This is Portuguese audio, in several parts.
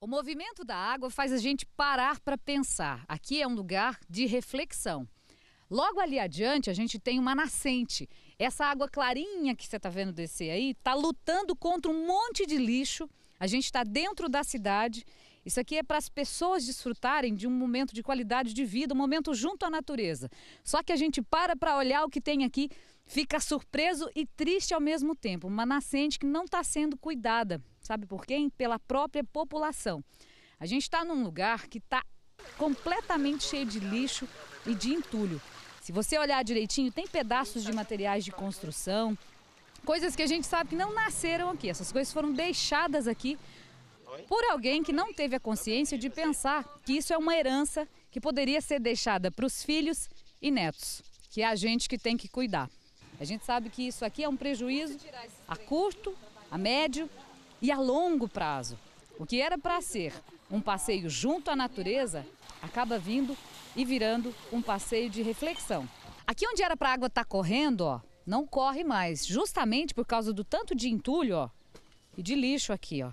O movimento da água faz a gente parar para pensar. Aqui é um lugar de reflexão. Logo ali adiante, a gente tem uma nascente. Essa água clarinha que você está vendo descer aí está lutando contra um monte de lixo. A gente está dentro da cidade. Isso aqui é para as pessoas desfrutarem de um momento de qualidade de vida, um momento junto à natureza. Só que a gente para para olhar o que tem aqui, fica surpreso e triste ao mesmo tempo. Uma nascente que não está sendo cuidada. Sabe por quem? Pela própria população. A gente está num lugar que está completamente cheio de lixo e de entulho. Se você olhar direitinho, tem pedaços de materiais de construção, coisas que a gente sabe que não nasceram aqui. Essas coisas foram deixadas aqui por alguém que não teve a consciência de pensar que isso é uma herança que poderia ser deixada para os filhos e netos, que é a gente que tem que cuidar. A gente sabe que isso aqui é um prejuízo a curto, a médio e a longo prazo. O que era para ser um passeio junto à natureza acaba vindo e virando um passeio de reflexão. Aqui onde era para a água estar tá correndo, ó, não corre mais, justamente por causa do tanto de entulho, ó, e de lixo aqui, ó.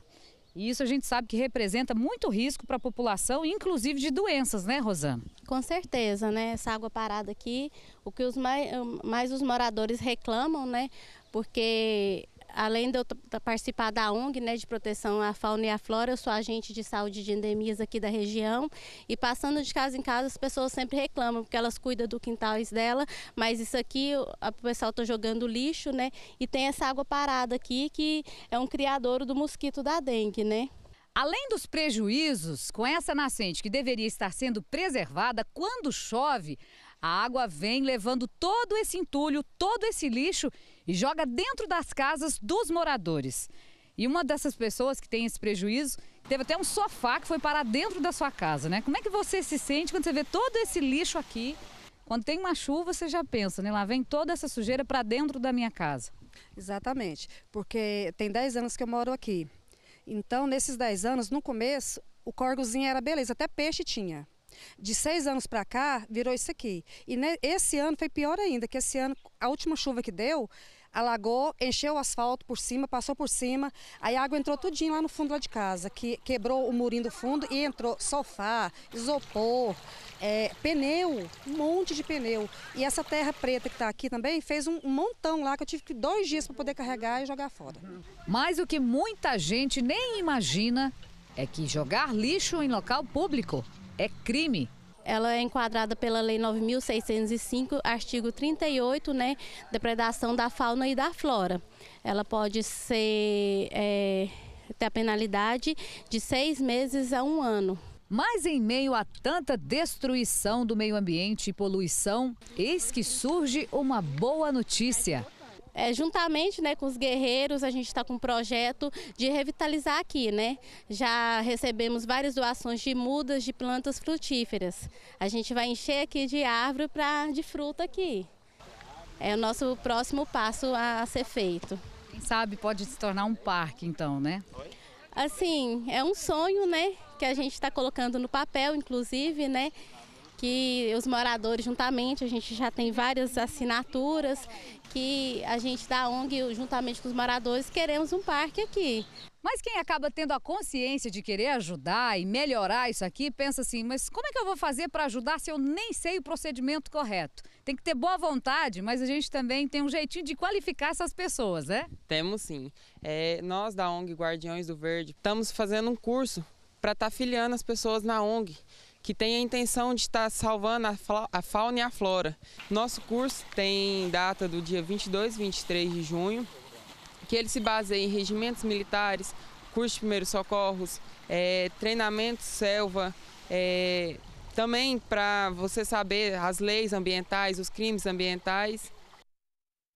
E isso a gente sabe que representa muito risco para a população, inclusive de doenças, né, Rosana? Com certeza, né? Essa água parada aqui, o que os mais, mais os moradores reclamam, né? Porque além de eu participar da ONG, né, de proteção à fauna e à flora, eu sou agente de saúde de endemias aqui da região e passando de casa em casa as pessoas sempre reclamam porque elas cuidam do quintais dela, mas isso aqui o pessoal está jogando lixo, né, e tem essa água parada aqui que é um criadouro do mosquito da dengue, né. Além dos prejuízos com essa nascente que deveria estar sendo preservada, quando chove, a água vem levando todo esse entulho, todo esse lixo e joga dentro das casas dos moradores. E uma dessas pessoas que tem esse prejuízo teve até um sofá que foi parar dentro da sua casa, né? Como é que você se sente quando você vê todo esse lixo aqui? Quando tem uma chuva, você já pensa, né? Lá vem toda essa sujeira para dentro da minha casa. Exatamente, porque tem 10 anos que eu moro aqui. Então, nesses 10 anos, no começo, o corgozinho era beleza, até peixe tinha. De seis anos para cá, virou isso aqui. E esse ano foi pior ainda, que esse ano, a última chuva que deu, alagou, encheu o asfalto por cima, passou por cima, aí a água entrou tudinho lá no fundo lá de casa, que quebrou o murinho do fundo e entrou sofá, isopor, é, pneu, um monte de pneu. E essa terra preta que está aqui também fez um montão lá que eu tive dois dias para poder carregar e jogar fora. Mas o que muita gente nem imagina é que jogar lixo em local público é crime ela é enquadrada pela Lei 9.605, artigo 38, né, depredação da fauna e da flora. Ela pode ser é, ter a penalidade de seis meses a um ano. Mas em meio a tanta destruição do meio ambiente e poluição, eis que surge uma boa notícia. É, juntamente né, com os guerreiros, a gente está com um projeto de revitalizar aqui. Né? Já recebemos várias doações de mudas de plantas frutíferas. A gente vai encher aqui de árvore para de fruta aqui. É o nosso próximo passo a, a ser feito. Quem sabe pode se tornar um parque então, né? Assim, é um sonho, né? Que a gente está colocando no papel, inclusive, né? que os moradores juntamente, a gente já tem várias assinaturas, que a gente da ONG, juntamente com os moradores, queremos um parque aqui. Mas quem acaba tendo a consciência de querer ajudar e melhorar isso aqui, pensa assim, mas como é que eu vou fazer para ajudar se eu nem sei o procedimento correto? Tem que ter boa vontade, mas a gente também tem um jeitinho de qualificar essas pessoas, né? Temos sim. É, nós da ONG Guardiões do Verde estamos fazendo um curso para estar tá filiando as pessoas na ONG que tem a intenção de estar salvando a fauna e a flora. Nosso curso tem data do dia 22 e 23 de junho, que ele se baseia em regimentos militares, curso de primeiros socorros, é, treinamento selva, é, também para você saber as leis ambientais, os crimes ambientais